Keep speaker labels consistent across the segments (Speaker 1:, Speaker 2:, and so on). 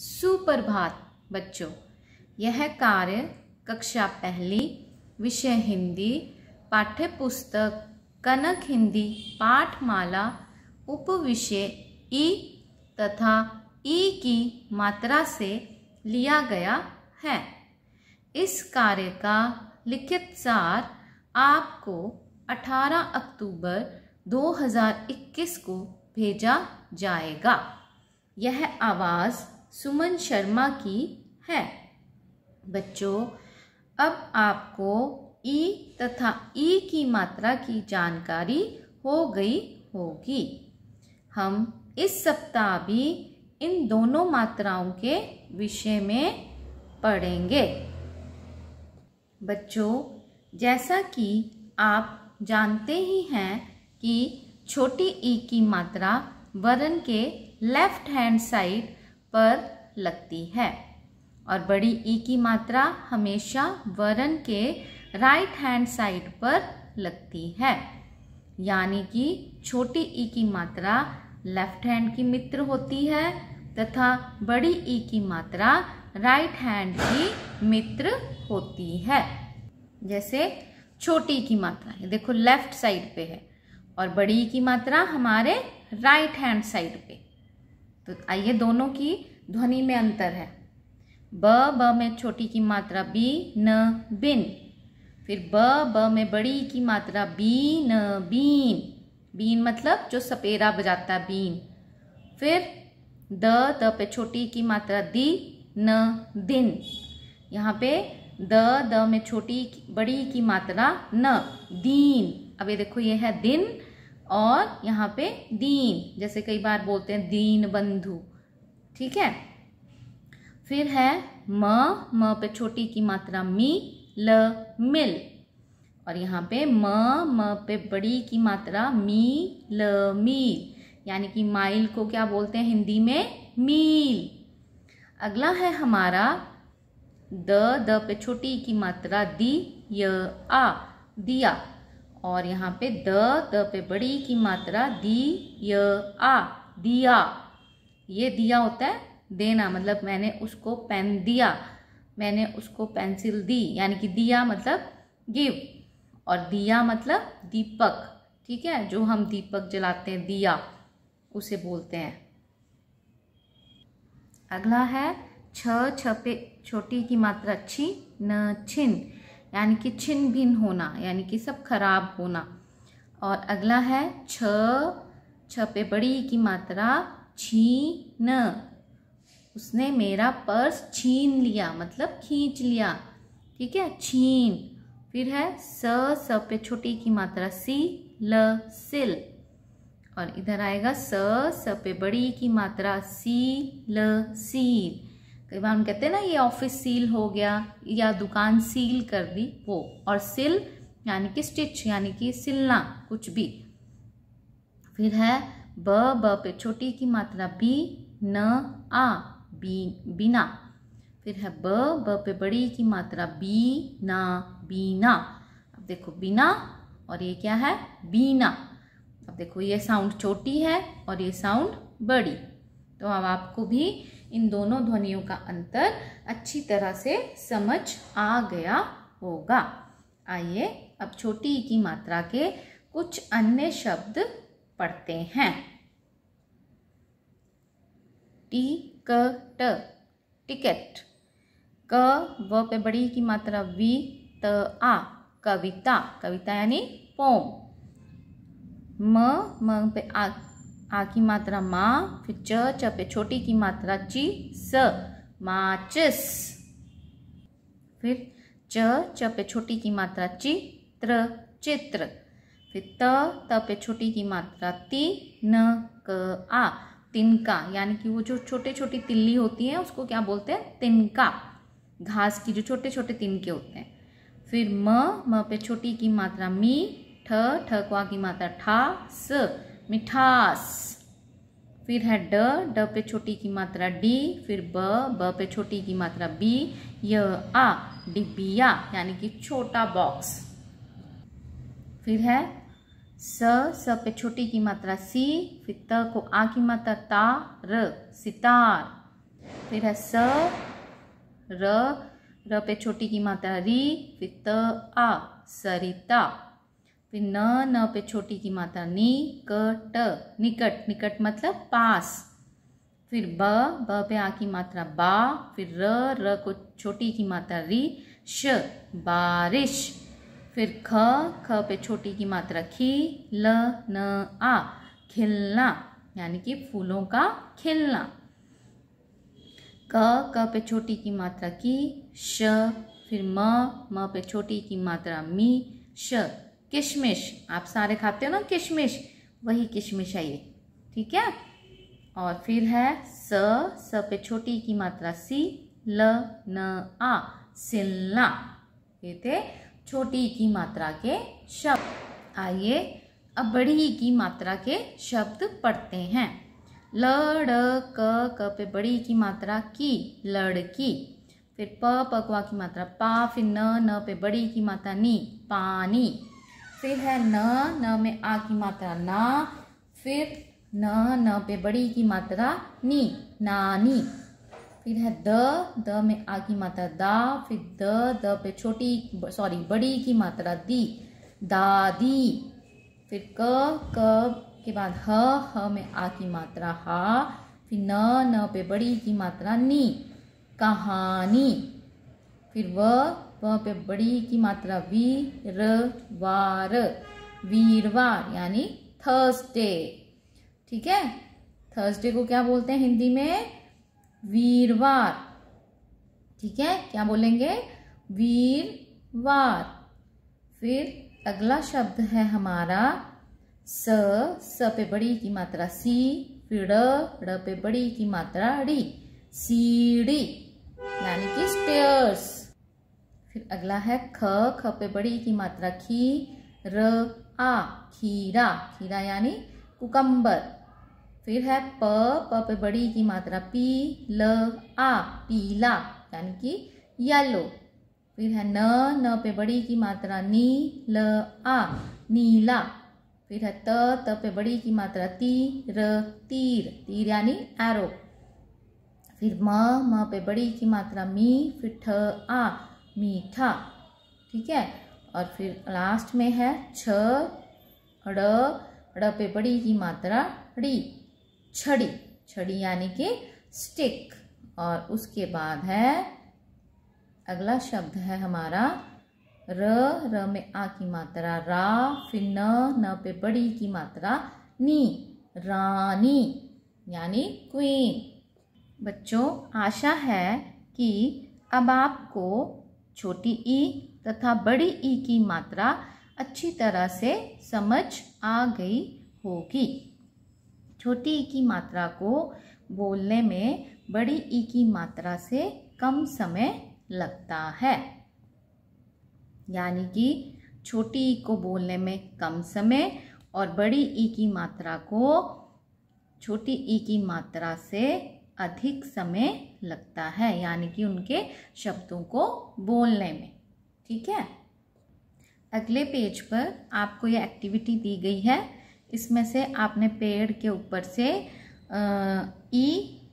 Speaker 1: सुप्रभात बच्चों यह कार्य कक्षा पहली विषय हिंदी पाठ्य पुस्तक कनक हिंदी पाठमाला उपविषय ई तथा ई की मात्रा से लिया गया है इस कार्य का लिखित सार आपको 18 अक्टूबर 2021 को भेजा जाएगा यह आवाज़ सुमन शर्मा की है बच्चों अब आपको ई e तथा ई e की मात्रा की जानकारी हो गई होगी हम इस सप्ताह भी इन दोनों मात्राओं के विषय में पढ़ेंगे बच्चों जैसा कि आप जानते ही हैं कि छोटी ई e की मात्रा वर्ण के लेफ्ट हैंड साइड पर लगती है और बड़ी ई e की मात्रा हमेशा वर्ण के राइट हैंड साइड पर लगती है यानी कि छोटी ई e की मात्रा लेफ्ट हैंड की मित्र होती है तथा बड़ी ई e की मात्रा राइट हैंड की मित्र होती है जैसे छोटी की मात्रा है देखो लेफ्ट साइड पे है और बड़ी की मात्रा हमारे राइट हैंड साइड पे तो आइए दोनों की ध्वनि में अंतर है ब ब में छोटी की मात्रा बी न बिन फिर ब ब में बड़ी की मात्रा बी न बीन बीन मतलब जो सपेरा बजाता बीन फिर द द पे छोटी की मात्रा दी न दिन यहाँ पे द द में छोटी बड़ी की मात्रा न दीन अब ये देखो ये है दिन और यहाँ पे दीन जैसे कई बार बोलते हैं दीन बंधु ठीक है फिर है म म पे छोटी की मात्रा मी ल मिल और यहाँ पे म म पे बड़ी की मात्रा मी ल मील यानी कि माइल को क्या बोलते हैं हिंदी में मील अगला है हमारा द द पे छोटी की मात्रा दी य आ दिया और यहाँ पे द द पे बड़ी की मात्रा दी य आ दिया ये दिया होता है देना मतलब मैंने उसको पेन दिया मैंने उसको पेंसिल दी यानी कि दिया मतलब गिव और दिया मतलब दीपक ठीक है जो हम दीपक जलाते हैं दिया उसे बोलते हैं अगला है छ छ पे छोटी की मात्रा छी न छिन यानी कि छिन भिन होना यानी कि सब खराब होना और अगला है छ छ पे बड़ी की मात्रा छीन उसने मेरा पर्स छीन लिया मतलब खींच लिया ठीक है छीन फिर है स स पे छोटी की मात्रा सी ल सिल और इधर आएगा स स पे बड़ी की मात्रा सी ल सील कई बार हम कहते हैं ना ये ऑफिस सील हो गया या दुकान सील कर दी वो और सिल यानी कि स्टिच यानी कि सिलना कुछ भी फिर है ब ब पे छोटी की मात्रा बी न आ बी बिना फिर है ब ब पे बड़ी की मात्रा बी ना बीना अब देखो बिना और ये क्या है बीना अब देखो ये साउंड छोटी है और ये साउंड बड़ी तो अब आपको भी इन दोनों ध्वनियों का अंतर अच्छी तरह से समझ आ गया होगा आइए अब छोटी ई की मात्रा के कुछ अन्य शब्द पढ़ते हैं टी क ट टिकट क व पे बड़ी की मात्रा वी त आ कविता कविता यानी पोम म म पे आ आ की मात्रा मा फिर च च पे छोटी की मात्रा ची स माचिस फिर च च पे छोटी की मात्रा ची त्र चित्र फिर त त पे छोटी की मात्रा ती न क आ तिनका यानी कि वो जो छोटे छोटी तिल्ली होती है उसको क्या बोलते हैं तिनका घास की जो छोटे छोटे तिनके होते हैं फिर म म पे छोटी की मात्रा मी ठ ठ क्वा की मात्रा ठा स मिठास फिर है ड ड पे छोटी की मात्रा डी फिर ब ब पे छोटी की मात्रा बी य आ डिबिया यानी कि छोटा बॉक्स फिर है स स पे छोटी की मात्रा सी फिर त को आ की मात्रा ता र सितार फिर है स र र पे छोटी की मात्रा री फिर त आ सरिता फिर न न पे छोटी की मात्रा निकट निकट निकट मतलब पास फिर ब ब पे आ की मात्रा बा फिर र र को छोटी की मात्रा री श बारिश फिर ख ख पे छोटी की मात्रा खी ल न आ खिलना यानी कि फूलों का खिलना क क पे छोटी की मात्रा की श फिर म म पे छोटी की मात्रा मी श किशमिश आप सारे खाते हो ना किशमिश वही किशमिश है ये ठीक है और फिर है स स पे छोटी की मात्रा सी ल न आ सिल्ला ये थे छोटी की मात्रा के शब्द आइए अब बड़ी की मात्रा के शब्द पढ़ते हैं लड़ क क पे बड़ी की मात्रा की लड़की फिर प पकवा की मात्रा पा फिर न न पे बड़ी की मात्रा नी पानी फिर है न न में आ की मात्रा ना फिर न न पे बड़ी की मात्रा नी नानी फिर है द द में आ की मात्रा दा फिर द द पे छोटी सॉरी बड़ी की मात्रा दी दादी फिर क क के बाद ह ह में आ की मात्रा हा फिर न न पे बड़ी की मात्रा नी कहानी फिर व वहाँ पे बड़ी की मात्रा वार वीरवार यानी थर्सडे ठीक है थर्सडे को क्या बोलते हैं हिंदी में वीरवार ठीक है क्या बोलेंगे वीरवार फिर अगला शब्द है हमारा स स पे बड़ी की मात्रा सी फिर ड पे बड़ी की मात्रा डी सीढ़ी यानी कि स्टे अगला है ख ख पे बड़ी की मात्रा खी र आ खीरा खीरा यानी कुकम्बर फिर है प प पे बड़ी की मात्रा पी ल आ पीला यानी कि येलो फिर है न न पे बड़ी की मात्रा नी ल आ नीला फिर है त त पे बड़ी की मात्रा ती र तीर तीर यानी एरो फिर म म पे बड़ी की मात्रा मी फिर ठ आ मीठा ठीक है और फिर लास्ट में है छ ड़ पे बड़ी की मात्रा डी छड़ी छड़ी यानी कि स्टिक और उसके बाद है अगला शब्द है हमारा र र में आ की मात्रा रा फिर न न पे बड़ी की मात्रा नी रानी यानी क्वीन बच्चों आशा है कि अब आपको छोटी ई e तथा बड़ी ई e की मात्रा अच्छी तरह से समझ आ गई होगी छोटी ई e की मात्रा को बोलने में बड़ी ई की मात्रा से कम समय लगता है यानी कि छोटी ई को बोलने में कम समय और बड़ी ई की मात्रा को छोटी ई की मात्रा से अधिक समय लगता है यानी कि उनके शब्दों को बोलने में ठीक है अगले पेज पर आपको ये एक्टिविटी दी गई है इसमें से आपने पेड़ के ऊपर से ई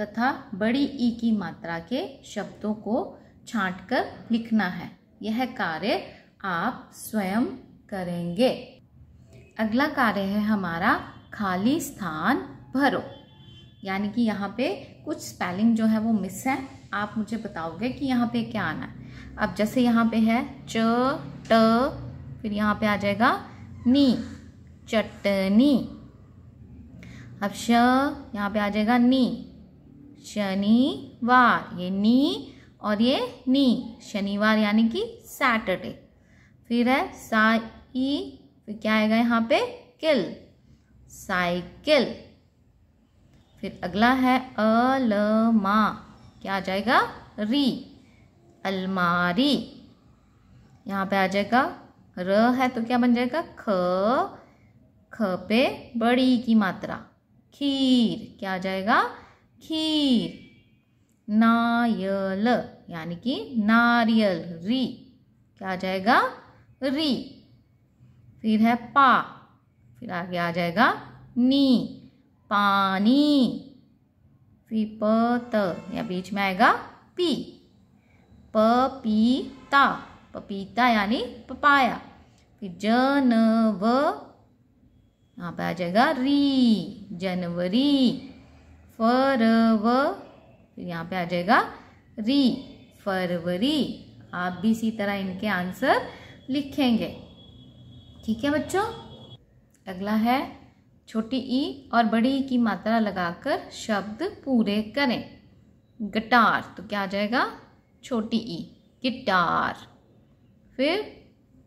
Speaker 1: तथा बड़ी ई की मात्रा के शब्दों को छाँट कर लिखना है यह कार्य आप स्वयं करेंगे अगला कार्य है हमारा खाली स्थान भरो यानी कि यहाँ पे कुछ स्पेलिंग जो है वो मिस है आप मुझे बताओगे कि यहाँ पे क्या आना है अब जैसे यहाँ पे है च ट फिर यहाँ पे आ जाएगा नी चटनी अब श यहाँ पे आ जाएगा नी शनिवार ये नी और ये नी शनिवार यानी कि सैटरडे फिर है साई फिर क्या आएगा यहाँ पे किल साइकिल फिर अगला है अलमा क्या आ जाएगा री अलमारी यहाँ पे आ जाएगा र है तो क्या बन जाएगा ख ख पे बड़ी की मात्रा खीर क्या आ जाएगा खीर नायल यानी कि नारियल री क्या आ जाएगा री फिर है पा फिर आगे आ जाएगा नी पानी विपत या बीच में आएगा पी पपीता पपीता यानी पपाया फिर जनव यहाँ पे आ जाएगा री जनवरी फरव फिर यहाँ पे आ जाएगा री फरवरी आप भी इसी तरह इनके आंसर लिखेंगे ठीक है बच्चों अगला है छोटी ई और बड़ी ई की मात्रा लगाकर शब्द पूरे करें गटार तो क्या आ जाएगा छोटी ई गिटार फिर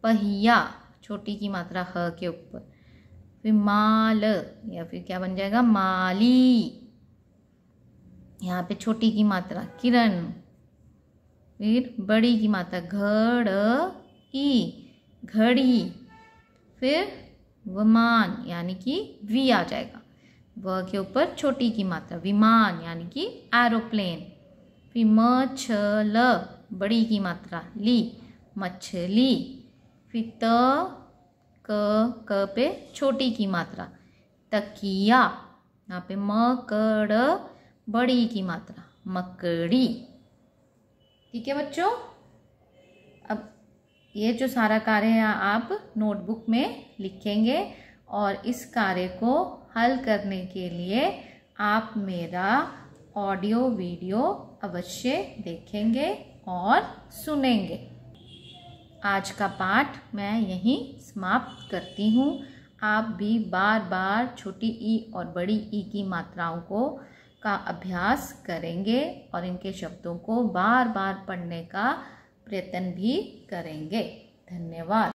Speaker 1: पहिया छोटी की मात्रा ह के ऊपर फिर माल या फिर क्या बन जाएगा माली यहाँ पे छोटी की मात्रा किरण फिर बड़ी की मात्रा घड़ ई घड़ी फिर वमान यानी कि वी आ जाएगा व के ऊपर छोटी की मात्रा विमान यानी कि एरोप्लेन फिर म ल बड़ी की मात्रा ली मछली फिर त क क पे छोटी की मात्रा तकिया यहाँ पे मकड़ बड़ी की मात्रा मकड़ी ठीक है बच्चों ये जो सारा कार्य है आप नोटबुक में लिखेंगे और इस कार्य को हल करने के लिए आप मेरा ऑडियो वीडियो अवश्य देखेंगे और सुनेंगे आज का पाठ मैं यहीं समाप्त करती हूँ आप भी बार बार छोटी ई और बड़ी ई की मात्राओं को का अभ्यास करेंगे और इनके शब्दों को बार बार पढ़ने का प्रयत्न भी करेंगे धन्यवाद